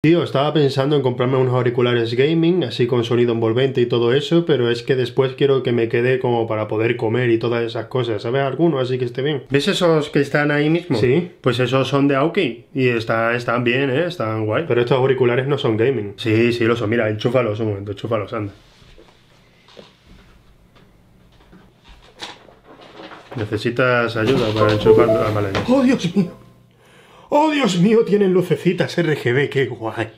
Tío, estaba pensando en comprarme unos auriculares gaming, así con sonido envolvente y todo eso, pero es que después quiero que me quede como para poder comer y todas esas cosas. ¿Sabes alguno así que esté bien? ¿Ves esos que están ahí mismo? Sí. Pues esos son de Aoki y están bien, ¿eh? Están guay. Pero estos auriculares no son gaming. Sí, sí, lo son. Mira, enchúfalos un momento, enchúfalos, anda. Necesitas ayuda para enchufar... Ah, la ¡Oh, Dios mío! ¡Oh, Dios mío! Tienen lucecitas RGB, qué guay.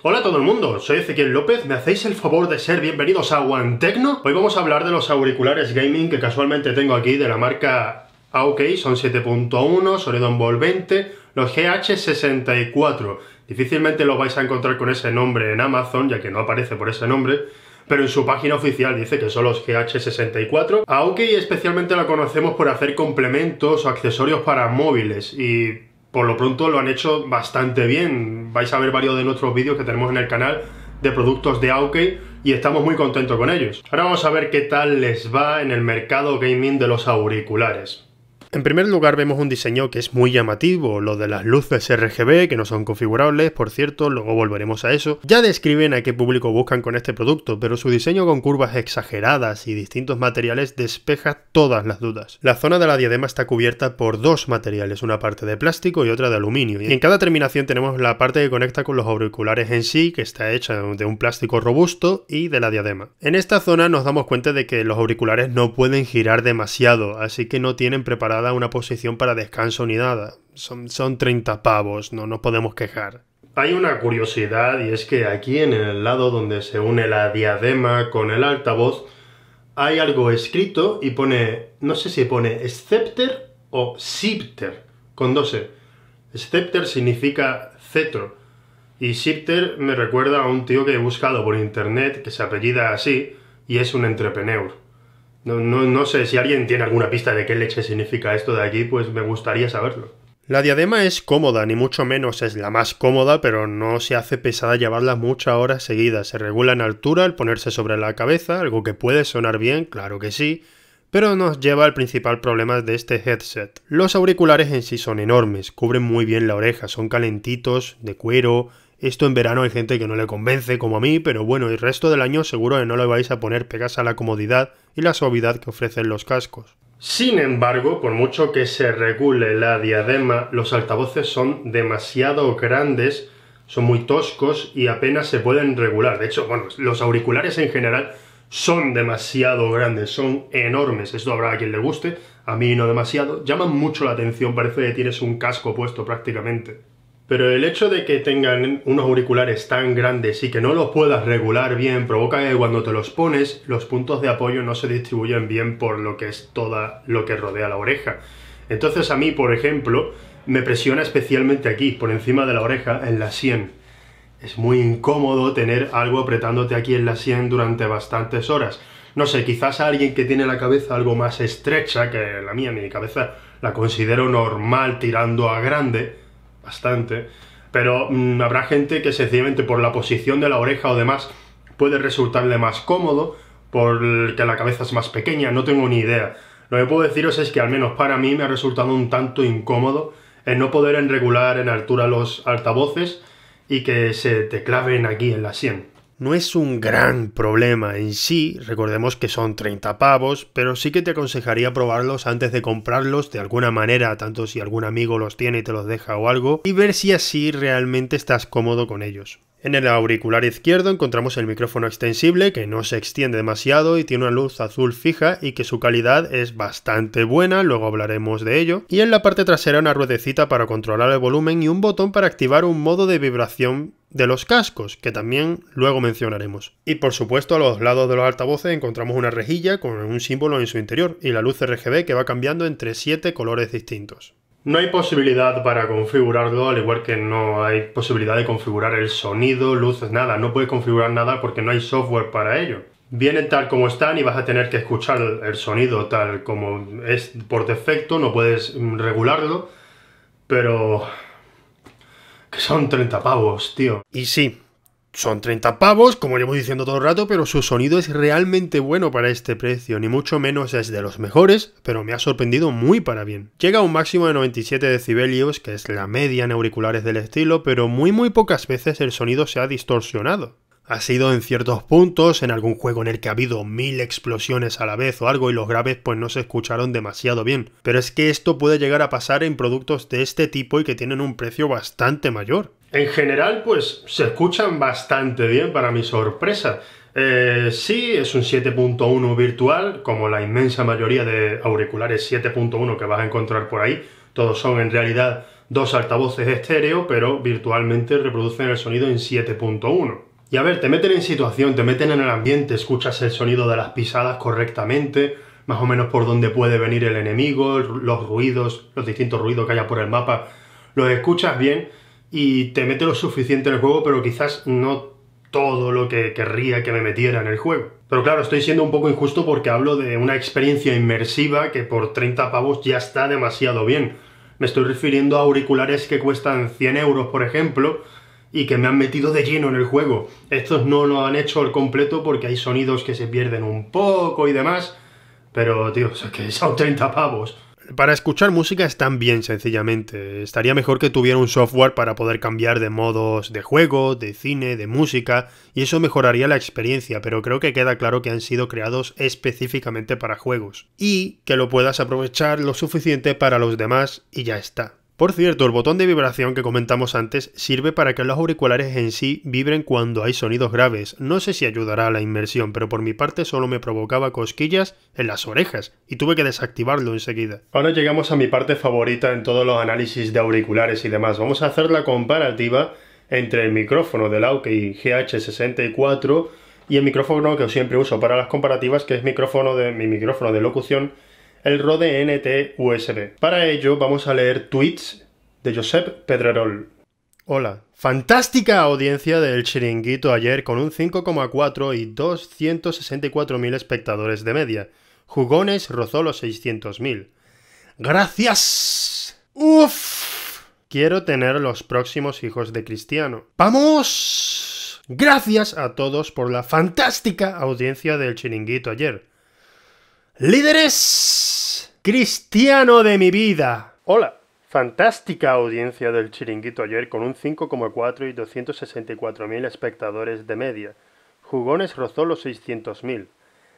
Hola a todo el mundo, soy Ezequiel López, me hacéis el favor de ser bienvenidos a One Tecno. Hoy vamos a hablar de los auriculares gaming que casualmente tengo aquí de la marca AOK, son 7.1, sonido envolvente, los GH64. Difícilmente lo vais a encontrar con ese nombre en Amazon, ya que no aparece por ese nombre, pero en su página oficial dice que son los GH64, aunque especialmente la conocemos por hacer complementos o accesorios para móviles y por lo pronto lo han hecho bastante bien. Vais a ver varios de nuestros vídeos que tenemos en el canal de productos de Aukey y estamos muy contentos con ellos. Ahora vamos a ver qué tal les va en el mercado gaming de los auriculares. En primer lugar vemos un diseño que es muy llamativo, lo de las luces RGB que no son configurables, por cierto, luego volveremos a eso. Ya describen a qué público buscan con este producto, pero su diseño con curvas exageradas y distintos materiales despeja todas las dudas. La zona de la diadema está cubierta por dos materiales, una parte de plástico y otra de aluminio, y en cada terminación tenemos la parte que conecta con los auriculares en sí, que está hecha de un plástico robusto y de la diadema. En esta zona nos damos cuenta de que los auriculares no pueden girar demasiado, así que no tienen preparado una posición para descanso ni nada. Son, son 30 pavos, no nos podemos quejar. Hay una curiosidad y es que aquí en el lado donde se une la diadema con el altavoz hay algo escrito y pone, no sé si pone scepter o scepter con 12. E. Scepter significa cetro y scepter me recuerda a un tío que he buscado por internet que se apellida así y es un entrepreneur. No, no, no sé, si alguien tiene alguna pista de qué leche significa esto de aquí, pues me gustaría saberlo. La diadema es cómoda, ni mucho menos es la más cómoda, pero no se hace pesada llevarla muchas horas seguidas. Se regula en altura al ponerse sobre la cabeza, algo que puede sonar bien, claro que sí, pero nos lleva al principal problema de este headset. Los auriculares en sí son enormes, cubren muy bien la oreja, son calentitos, de cuero, esto en verano hay gente que no le convence, como a mí, pero bueno, el resto del año seguro que no le vais a poner pegas a la comodidad y la suavidad que ofrecen los cascos. Sin embargo, por mucho que se regule la diadema, los altavoces son demasiado grandes, son muy toscos y apenas se pueden regular. De hecho, bueno, los auriculares en general son demasiado grandes, son enormes. Esto habrá a quien le guste, a mí no demasiado. Llaman mucho la atención, parece que tienes un casco puesto prácticamente. Pero el hecho de que tengan unos auriculares tan grandes y que no los puedas regular bien provoca que cuando te los pones los puntos de apoyo no se distribuyen bien por lo que es toda lo que rodea la oreja. Entonces a mí, por ejemplo, me presiona especialmente aquí, por encima de la oreja, en la sien. Es muy incómodo tener algo apretándote aquí en la sien durante bastantes horas. No sé, quizás a alguien que tiene la cabeza algo más estrecha que la mía, mi cabeza la considero normal tirando a grande, bastante, pero mm, habrá gente que sencillamente por la posición de la oreja o demás puede resultarle más cómodo, porque la cabeza es más pequeña, no tengo ni idea. Lo que puedo deciros es que al menos para mí me ha resultado un tanto incómodo el no poder regular en altura los altavoces y que se te claven aquí en la sien no es un gran problema en sí, recordemos que son 30 pavos, pero sí que te aconsejaría probarlos antes de comprarlos de alguna manera, tanto si algún amigo los tiene y te los deja o algo, y ver si así realmente estás cómodo con ellos. En el auricular izquierdo encontramos el micrófono extensible que no se extiende demasiado y tiene una luz azul fija y que su calidad es bastante buena, luego hablaremos de ello. Y en la parte trasera una ruedecita para controlar el volumen y un botón para activar un modo de vibración de los cascos, que también luego mencionaremos. Y por supuesto a los lados de los altavoces encontramos una rejilla con un símbolo en su interior y la luz RGB que va cambiando entre 7 colores distintos. No hay posibilidad para configurarlo, al igual que no hay posibilidad de configurar el sonido, luces, nada. No puedes configurar nada porque no hay software para ello. Vienen tal como están y vas a tener que escuchar el sonido tal como es por defecto, no puedes mm, regularlo, pero son 30 pavos, tío. Y sí, son 30 pavos, como llevo diciendo todo el rato, pero su sonido es realmente bueno para este precio, ni mucho menos es de los mejores, pero me ha sorprendido muy para bien. Llega a un máximo de 97 decibelios, que es la media en auriculares del estilo, pero muy muy pocas veces el sonido se ha distorsionado ha sido en ciertos puntos, en algún juego en el que ha habido mil explosiones a la vez o algo y los graves pues no se escucharon demasiado bien. Pero es que esto puede llegar a pasar en productos de este tipo y que tienen un precio bastante mayor. En general pues se escuchan bastante bien para mi sorpresa. Eh, sí, es un 7.1 virtual, como la inmensa mayoría de auriculares 7.1 que vas a encontrar por ahí. Todos son en realidad dos altavoces estéreo, pero virtualmente reproducen el sonido en 7.1. Y a ver, te meten en situación, te meten en el ambiente, escuchas el sonido de las pisadas correctamente, más o menos por dónde puede venir el enemigo, los ruidos, los distintos ruidos que haya por el mapa, los escuchas bien y te mete lo suficiente en el juego, pero quizás no todo lo que querría que me metiera en el juego. Pero claro, estoy siendo un poco injusto porque hablo de una experiencia inmersiva que por 30 pavos ya está demasiado bien. Me estoy refiriendo a auriculares que cuestan 100 euros, por ejemplo, y que me han metido de lleno en el juego. Estos no lo han hecho al completo porque hay sonidos que se pierden un poco y demás, pero tío, es que son 30 pavos. Para escuchar música están bien, sencillamente. Estaría mejor que tuviera un software para poder cambiar de modos de juego, de cine, de música, y eso mejoraría la experiencia, pero creo que queda claro que han sido creados específicamente para juegos, y que lo puedas aprovechar lo suficiente para los demás y ya está. Por cierto, el botón de vibración que comentamos antes sirve para que los auriculares en sí vibren cuando hay sonidos graves. No sé si ayudará a la inmersión, pero por mi parte solo me provocaba cosquillas en las orejas y tuve que desactivarlo enseguida. Ahora llegamos a mi parte favorita en todos los análisis de auriculares y demás. Vamos a hacer la comparativa entre el micrófono del Aukey GH64 y el micrófono que siempre uso para las comparativas, que es micrófono de, mi micrófono de locución el Rode NT USB. Para ello vamos a leer tweets de Josep Pedrerol. Hola, fantástica audiencia del chiringuito ayer con un 5,4 y 264.000 espectadores de media. Jugones rozó los 600.000. Gracias. Uf. Quiero tener los próximos hijos de Cristiano. ¡Vamos! Gracias a todos por la fantástica audiencia del chiringuito ayer. Líderes Cristiano de mi vida. Hola, fantástica audiencia del chiringuito ayer con un 5,4 y 264.000 espectadores de media. Jugones rozó los 600.000.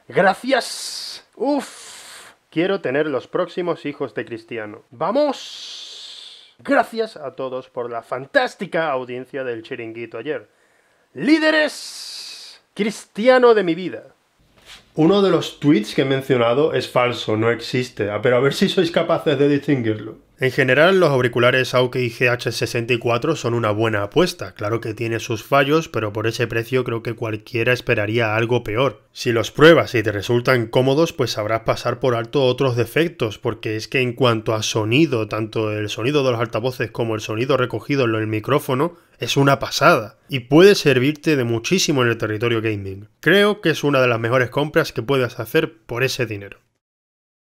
Gracias. Uf. Quiero tener los próximos hijos de Cristiano. Vamos. Gracias a todos por la fantástica audiencia del chiringuito ayer. Líderes. Cristiano de mi vida. Uno de los tweets que he mencionado es falso, no existe, ah, pero a ver si sois capaces de distinguirlo. En general, los auriculares Aukey GH64 son una buena apuesta. Claro que tiene sus fallos, pero por ese precio creo que cualquiera esperaría algo peor. Si los pruebas y te resultan cómodos, pues sabrás pasar por alto otros defectos, porque es que en cuanto a sonido, tanto el sonido de los altavoces como el sonido recogido en el micrófono, es una pasada y puede servirte de muchísimo en el territorio gaming. Creo que es una de las mejores compras que puedas hacer por ese dinero.